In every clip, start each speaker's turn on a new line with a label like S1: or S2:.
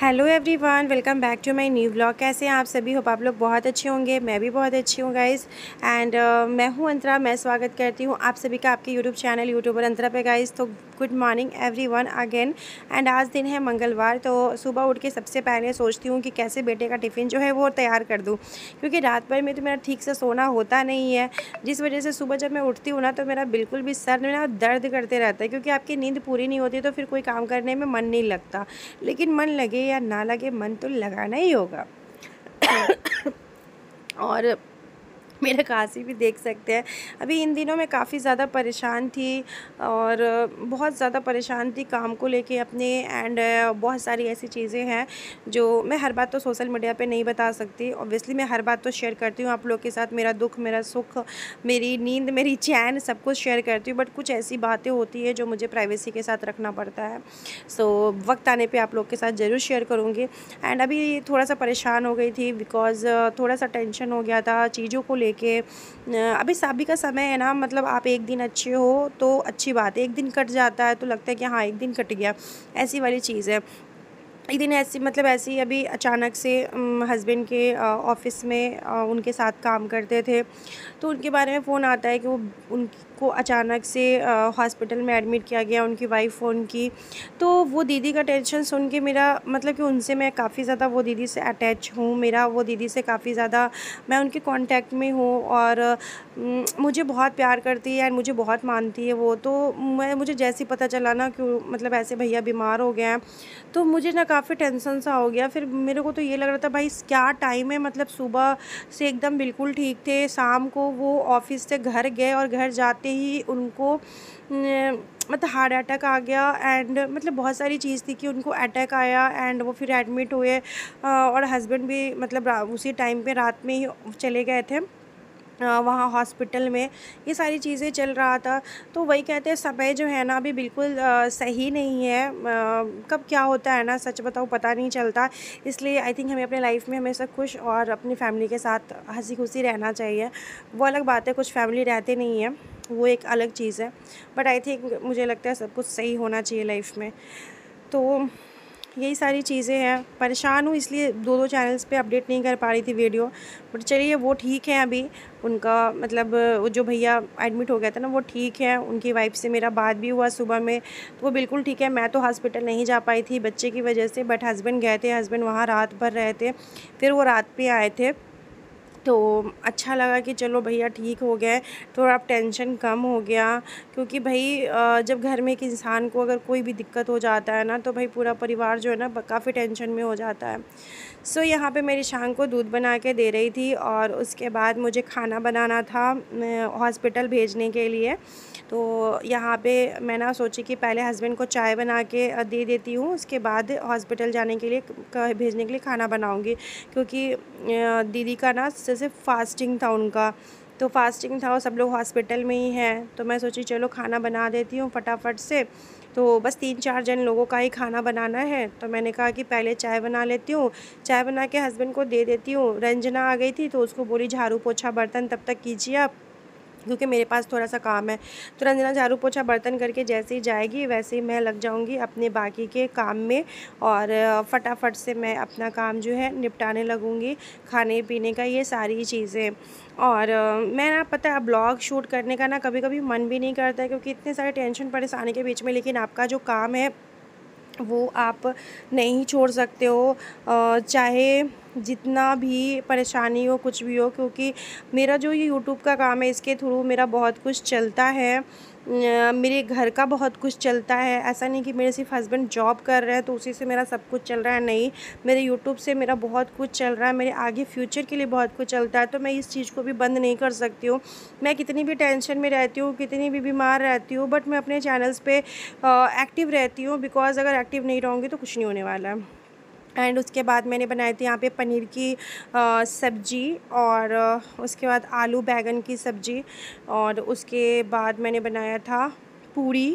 S1: hello everyone welcome back to my new blog कैसे हैं आप सभी हो आप लोग बहुत अच्छे होंगे मैं भी बहुत अच्छी हूँ गाइस एंड uh, मैं हूँ अंतरा मैं स्वागत करती हूँ आप सभी का आपके यूट्यूब चैनल यूट्यूबर अंतरा पे गाइस तो good morning everyone again and आज दिन है मंगलवार तो सुबह उठ के सबसे पहले सोचती हूँ कि कैसे बेटे का टिफ़िन जो है वो तैयार कर दूँ क्योंकि रात भर में तो मेरा ठीक से सोना होता नहीं है जिस वजह से सुबह जब मैं उठती हूँ ना तो मेरा बिल्कुल भी सर में ना दर्द करते रहता है क्योंकि आपकी नींद पूरी नहीं होती तो फिर कोई काम करने में मन नहीं लगता लेकिन मन लगे या ना लगे मन तो लगाना ही होगा और मेरा खांसी भी देख सकते हैं अभी इन दिनों में काफ़ी ज़्यादा परेशान थी और बहुत ज़्यादा परेशान थी काम को लेके अपने एंड बहुत सारी ऐसी चीज़ें हैं जो मैं हर बात तो सोशल मीडिया पे नहीं बता सकती ऑब्वियसली मैं हर बात तो शेयर करती हूँ आप लोग के साथ मेरा दुख मेरा सुख मेरी नींद मेरी चैन सब कुछ शेयर करती हूँ बट कुछ ऐसी बातें होती है जो मुझे प्राइवेसी के साथ रखना पड़ता है सो so, वक्त आने पर आप लोग के साथ ज़रूर शेयर करूँगी एंड अभी थोड़ा सा परेशान हो गई थी बिकॉज़ थोड़ा सा टेंशन हो गया था चीज़ों को ले कि अभी शादी का समय है ना मतलब आप एक दिन अच्छे हो तो अच्छी बात है एक दिन कट जाता है तो लगता है कि हाँ एक दिन कट गया ऐसी वाली चीज़ है एक दिन ऐसी मतलब ऐसी अभी अचानक से हस्बैंड के ऑफिस में उनके साथ काम करते थे तो उनके बारे में फ़ोन आता है कि वो उन को अचानक से हॉस्पिटल में एडमिट किया गया उनकी वाइफ फ़ोन की तो वो दीदी का टेंशन सुन के मेरा मतलब कि उनसे मैं काफ़ी ज़्यादा वो दीदी से अटैच हूँ मेरा वो दीदी से काफ़ी ज़्यादा मैं उनके कांटेक्ट में हूँ और मुझे बहुत प्यार करती है एंड मुझे बहुत मानती है वो तो मैं मुझे जैसे ही पता चला ना कि मतलब ऐसे भैया बीमार हो गए हैं तो मुझे ना काफ़ी टेंसन सा हो गया फिर मेरे को तो ये लग रहा था भाई क्या टाइम है मतलब सुबह से एकदम बिल्कुल ठीक थे शाम को वो ऑफिस से घर गए और घर जाते आते ही उनको मतलब हार्ट अटैक आ गया एंड मतलब बहुत सारी चीज़ थी कि उनको अटैक आया एंड वो फिर एडमिट हुए और हस्बैंड भी मतलब उसी टाइम पे रात में ही चले गए थे वहाँ हॉस्पिटल में ये सारी चीज़ें चल रहा था तो वही कहते हैं समय जो है ना अभी बिल्कुल सही नहीं है कब क्या होता है ना सच बताओ पता नहीं चलता इसलिए आई थिंक हमें अपने लाइफ में हमेशा खुश और अपनी फैमिली के साथ हंसी खुशी रहना चाहिए वो अलग बात है कुछ फैमिली रहते नहीं है वो एक अलग चीज़ है बट आई थिंक मुझे लगता है सब कुछ सही होना चाहिए लाइफ में तो यही सारी चीज़ें हैं परेशान हूँ इसलिए दो दो चैनल्स पे अपडेट नहीं कर पा रही थी वीडियो बट चलिए वो ठीक है अभी उनका मतलब वो जो भैया एडमिट हो गया था ना वो ठीक है उनकी वाइफ से मेरा बात भी हुआ सुबह में तो वो बिल्कुल ठीक है मैं तो हॉस्पिटल नहीं जा पाई थी बच्चे की वजह से बट हस्बैंड गए थे हस्बैंड वहाँ रात भर रहे थे फिर वो रात पर आए थे तो अच्छा लगा कि चलो भैया ठीक हो गए थोड़ा अब टेंशन कम हो गया क्योंकि भाई जब घर में एक इंसान को अगर कोई भी दिक्कत हो जाता है ना तो भाई पूरा परिवार जो है ना काफ़ी टेंशन में हो जाता है सो so, यहाँ पे मेरी शाम को दूध बना के दे रही थी और उसके बाद मुझे खाना बनाना था हॉस्पिटल भेजने के लिए तो यहाँ पे मैं ना सोची कि पहले हस्बैंड को चाय बना के दे देती हूँ उसके बाद हॉस्पिटल जाने के लिए भेजने के लिए खाना बनाऊँगी क्योंकि दीदी का ना से सिर्फ फास्टिंग था उनका तो फास्टिंग था और सब लोग हॉस्पिटल में ही हैं तो मैं सोची चलो खाना बना देती हूँ फटाफट से तो बस तीन चार जन लोगों का ही खाना बनाना है तो मैंने कहा कि पहले चाय बना लेती हूँ चाय बना के हस्बैंड को दे देती हूँ रंजना आ गई थी तो उसको बोली झाड़ू पोछा बर्तन तब तक कीजिए आप क्योंकि मेरे पास थोड़ा सा काम है तो रंजना झाड़ू पोछा बर्तन करके जैसे ही जाएगी वैसे ही मैं लग जाऊँगी अपने बाकी के काम में और फटाफट से मैं अपना काम जो है निपटाने लगूँगी खाने पीने का ये सारी चीज़ें और मैं ना पता है ब्लॉग शूट करने का ना कभी कभी मन भी नहीं करता है क्योंकि इतने सारे टेंशन परेशानी के बीच में लेकिन आपका जो काम है वो आप नहीं छोड़ सकते हो चाहे जितना भी परेशानी हो कुछ भी हो क्योंकि मेरा जो ये यूट्यूब का काम है इसके थ्रू मेरा बहुत कुछ चलता है मेरे घर का बहुत कुछ चलता है ऐसा नहीं कि मेरे सिर्फ हस्बैंड जॉब कर रहे हैं तो उसी से मेरा सब कुछ चल रहा है नहीं मेरे यूट्यूब से मेरा बहुत कुछ चल रहा है मेरे आगे फ्यूचर के लिए बहुत कुछ चलता है तो मैं इस चीज़ को भी बंद नहीं कर सकती हूँ मैं कितनी भी टेंशन में रहती हूँ कितनी भी बीमार रहती हूँ बट मैं अपने चैनल्स पर एक्टिव रहती हूँ बिकॉज़ अगर एक्टिव नहीं रहूँगी तो कुछ नहीं होने वाला है एंड उसके बाद मैंने बनाई थी यहाँ पे पनीर की सब्ज़ी और उसके बाद आलू बैगन की सब्ज़ी और उसके बाद मैंने बनाया था पूरी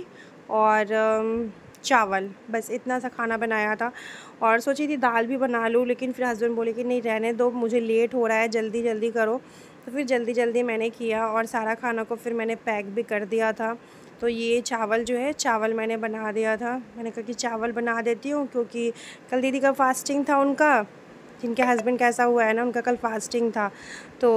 S1: और चावल बस इतना सा खाना बनाया था और सोची थी दाल भी बना लूँ लेकिन फिर हस्बैंड बोले कि नहीं रहने दो मुझे लेट हो रहा है जल्दी जल्दी करो तो फिर जल्दी जल्दी मैंने किया और सारा खाना को फिर मैंने पैक भी कर दिया था तो ये चावल जो है चावल मैंने बना दिया था मैंने कहा कि चावल बना देती हूँ क्योंकि कल दीदी का फास्टिंग था उनका जिनके हस्बैंड कैसा हुआ है ना उनका कल फास्टिंग था तो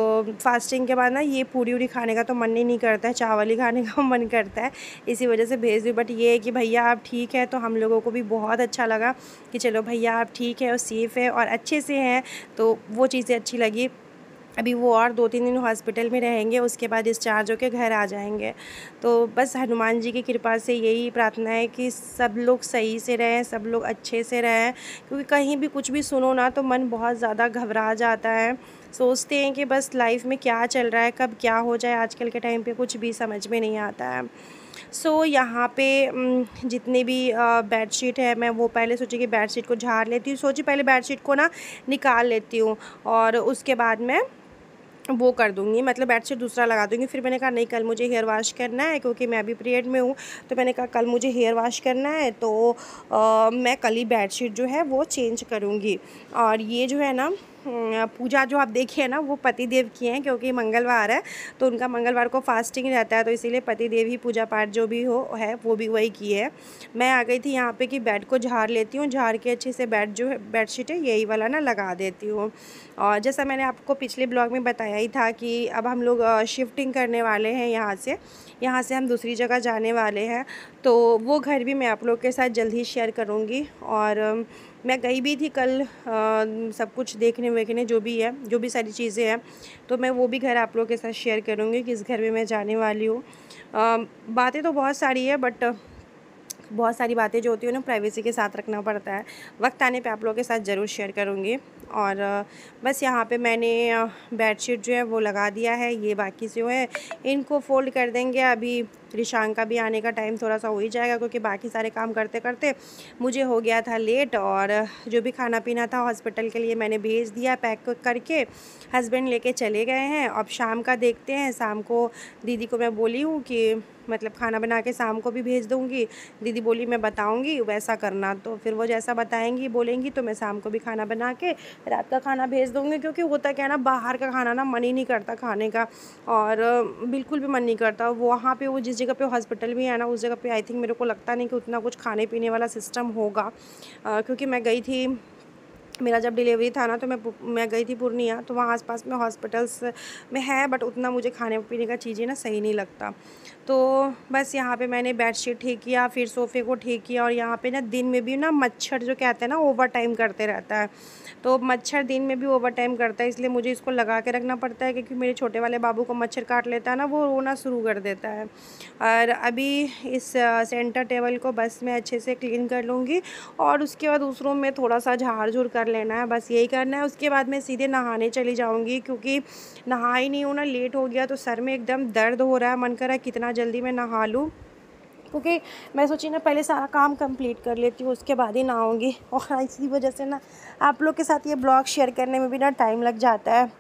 S1: फास्टिंग के बाद ना ये पूरी उड़ी खाने का तो मन ही नहीं करता है चावल ही खाने का मन करता है इसी वजह से भेज दी बट ये है कि भैया आप ठीक है तो हम लोगों को भी बहुत अच्छा लगा कि चलो भैया आप ठीक है और सेफ़ है और अच्छे से हैं तो वो चीज़ें अच्छी लगी अभी वो और दो तीन दिन हॉस्पिटल में रहेंगे उसके बाद डिस्चार्ज होकर घर आ जाएंगे तो बस हनुमान जी की कृपा से यही प्रार्थना है कि सब लोग सही से रहें सब लोग अच्छे से रहें क्योंकि कहीं भी कुछ भी सुनो ना तो मन बहुत ज़्यादा घबरा जाता है सोचते हैं कि बस लाइफ में क्या चल रहा है कब क्या हो जाए आजकल के टाइम पर कुछ भी समझ में नहीं आता है सो so, यहाँ पे जितने भी बेडशीट है मैं वो पहले सोची कि बेडशीट को झाड़ लेती हूँ सोची पहले बेडशीट को ना निकाल लेती हूँ और उसके बाद मैं वो कर दूँगी मतलब बेड से दूसरा लगा दूँगी फिर मैंने कहा नहीं कल मुझे हेयर वाश करना है क्योंकि मैं अभी पीरियड में हूँ तो मैंने कहा कल मुझे हेयर वाश करना है तो आ, मैं कल ही बेड जो है वो चेंज करूँगी और ये जो है ना पूजा जो आप देखिए ना वो पति देव की है क्योंकि मंगलवार है तो उनका मंगलवार को फास्टिंग रहता है तो इसीलिए पति देव ही पूजा पाठ जो भी हो है वो भी वही की है मैं आ गई थी यहाँ पे कि बेड को झाड़ लेती हूँ झाड़ के अच्छे से बेड जो है बेडशीट है यही वाला ना लगा देती हूँ और जैसा मैंने आपको पिछले ब्लॉग में बताया ही था कि अब हम लोग शिफ्टिंग करने वाले हैं यहाँ से यहाँ से हम दूसरी जगह जाने वाले हैं तो वो घर भी मैं आप लोग के साथ जल्द ही शेयर करूँगी और मैं गई भी थी कल आ, सब कुछ देखने वेखने जो भी है जो भी सारी चीज़ें हैं तो मैं वो भी घर आप लोगों के साथ शेयर करूँगी किस घर में मैं जाने वाली हूँ बातें तो बहुत सारी है बट बहुत सारी बातें जो होती है ना प्राइवेसी के साथ रखना पड़ता है वक्त आने पे आप लोगों के साथ ज़रूर शेयर करूँगी और बस यहाँ पे मैंने बेडशीट जो है वो लगा दिया है ये बाकी जो है इनको फोल्ड कर देंगे अभी रिशांग का भी आने का टाइम थोड़ा सा हो ही जाएगा क्योंकि बाकी सारे काम करते करते मुझे हो गया था लेट और जो भी खाना पीना था हॉस्पिटल के लिए मैंने भेज दिया पैक करके हस्बैंड लेके चले गए हैं अब शाम का देखते हैं शाम को दीदी को मैं बोली हूँ कि मतलब खाना बना के शाम को भी भेज दूँगी दीदी बोली मैं बताऊँगी वैसा करना तो फिर वो जैसा बताएँगी बोलेंगी तो मैं शाम को भी खाना बना के रात का खाना भेज दूँगी क्योंकि होता क्या है ना बाहर का खाना ना मन ही नहीं करता खाने का और बिल्कुल भी मन नहीं करता वहाँ पे वो जिस जगह पे हॉस्पिटल भी है ना उस जगह पे आई थिंक मेरे को लगता नहीं कि उतना कुछ खाने पीने वाला सिस्टम होगा क्योंकि मैं गई थी मेरा जब डिलीवरी था ना तो मैं मैं गई थी पूर्णिया तो वहाँ आसपास में हॉस्पिटल्स में है बट उतना मुझे खाने पीने का चीज़ें ना सही नहीं लगता तो बस यहाँ पे मैंने बेडशीट ठीक किया फिर सोफ़े को ठीक किया और यहाँ पे ना दिन में भी ना मच्छर जो कहते हैं ना ओवर टाइम करते रहता है तो मच्छर दिन में भी ओवर टाइम करता है इसलिए मुझे इसको लगा के रखना पड़ता है क्योंकि मेरे छोटे वाले बाबू को मच्छर काट लेता है ना वो रोना शुरू कर देता है और अभी इस सेंटर टेबल को बस मैं अच्छे से क्लीन कर लूँगी और उसके बाद उस रूम में थोड़ा सा झाड़ झूड़ कर लेना है बस यही करना है उसके बाद मैं सीधे नहाने चली जाऊँगी क्योंकि नहा ही नहीं होना लेट हो गया तो सर में एकदम दर्द हो रहा है मन कर रहा है कितना जल्दी मैं नहा लूँ क्योंकि मैं सोची ना पहले सारा काम कंप्लीट कर लेती हूँ उसके बाद ही ना आऊँगी और इसी वजह से ना आप लोग के साथ ये ब्लॉग शेयर करने में भी ना टाइम लग जाता है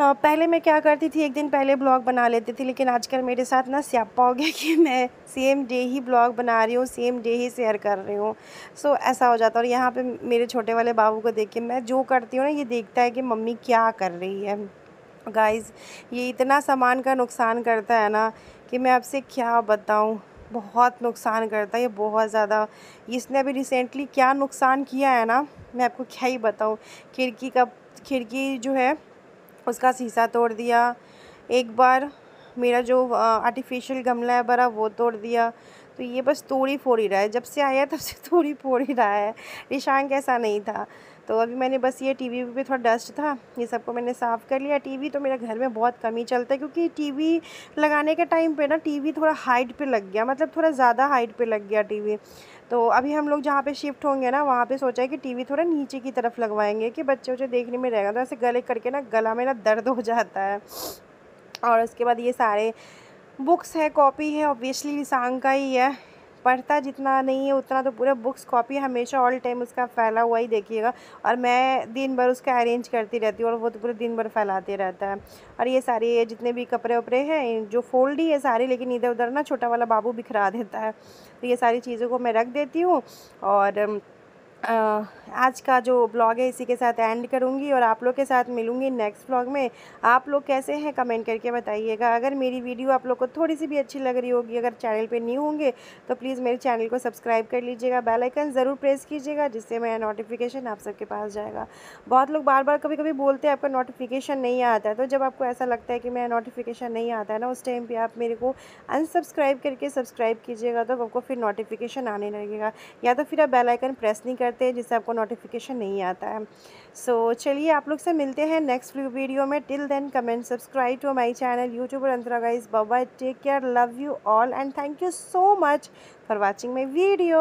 S1: पहले मैं क्या करती थी एक दिन पहले ब्लॉग बना लेती थी लेकिन आजकल मेरे साथ ना स्यापा हो गया कि मैं सेम डे ही ब्लॉग बना रही हूँ सेम डे ही शेयर कर रही हूँ सो so, ऐसा हो जाता है और यहाँ पे मेरे छोटे वाले बाबू को देख के मैं जो करती हूँ ना ये देखता है कि मम्मी क्या कर रही है गाइस ये इतना सामान का नुकसान करता है ना कि मैं आपसे क्या बताऊँ बहुत नुकसान करता है ये बहुत ज़्यादा इसने अभी रिसेंटली क्या नुकसान किया है ना मैं आपको क्या ही बताऊँ खिड़की का खिड़की जो है उसका शीशा तोड़ दिया एक बार मेरा जो आर्टिफिशियल गमला है बड़ा वो तोड़ दिया तो ये बस तोड़ ही फोड़ ही रहा है जब से आया तब से तोड़ी ही रहा है निशान कैसा नहीं था तो अभी मैंने बस ये टीवी पे थोड़ा डस्ट था ये सबको मैंने साफ़ कर लिया टीवी तो मेरे घर में बहुत कम ही चलता है क्योंकि टीवी लगाने के टाइम पे ना टीवी थोड़ा हाइट पे लग गया मतलब थोड़ा ज़्यादा हाइट पे लग गया टीवी तो अभी हम लोग जहाँ पे शिफ्ट होंगे ना वहाँ पे सोचा है कि टीवी थोड़ा नीचे की तरफ लगवाएंगे कि बच्चे उसे देखने में रहेगा तो ऐसे गले करके ना गला में ना दर्द हो जाता है और उसके बाद ये सारे बुक्स है कॉपी है ऑब्वियसली लिसांग का ही है पढ़ता जितना नहीं है उतना तो पूरा बुक्स कॉपी हमेशा ऑल टाइम उसका फैला हुआ ही देखिएगा और मैं दिन भर उसका अरेंज करती रहती हूँ और वो तो पूरे दिन भर फैलाते रहता है और ये सारे ये जितने भी कपड़े वपड़े हैं जो फोल्ड ही है सारे लेकिन इधर उधर ना छोटा वाला बाबू बिखरा देता है तो ये सारी चीज़ों को मैं रख देती हूँ और आज का जो ब्लॉग है इसी के साथ एंड करूँगी और आप लोग के साथ मिलूँगी नेक्स्ट ब्लॉग में आप लोग कैसे हैं कमेंट करके बताइएगा अगर मेरी वीडियो आप लोग को थोड़ी सी भी अच्छी लग रही होगी अगर चैनल पे न्यू होंगे तो प्लीज़ मेरे चैनल को सब्सक्राइब कर लीजिएगा बेल आइकन ज़रूर प्रेस कीजिएगा जिससे मेरा नोटिफिकेशन आप सबके पास जाएगा बहुत लोग बार बार कभी कभी बोलते हैं आपका नोटिफिकेशन नहीं आता है तो जब आपको ऐसा लगता है कि मेरा नोटिफिकेशन नहीं आता है ना उस टाइम पर आप मेरे को अनसब्सक्राइब करके सब्सक्राइब कीजिएगा तो आपको फिर नोटिफिकेशन आने लगेगा या तो फिर आप बेलाइकन प्रेस नहीं कर करते हैं जिससे आपको नोटिफिकेशन नहीं आता है सो so, चलिए आप लोग से मिलते हैं नेक्स्ट वीडियो में till then comment subscribe to my channel YouTube Antara guys बाबा take care love you all and thank you so much for watching my video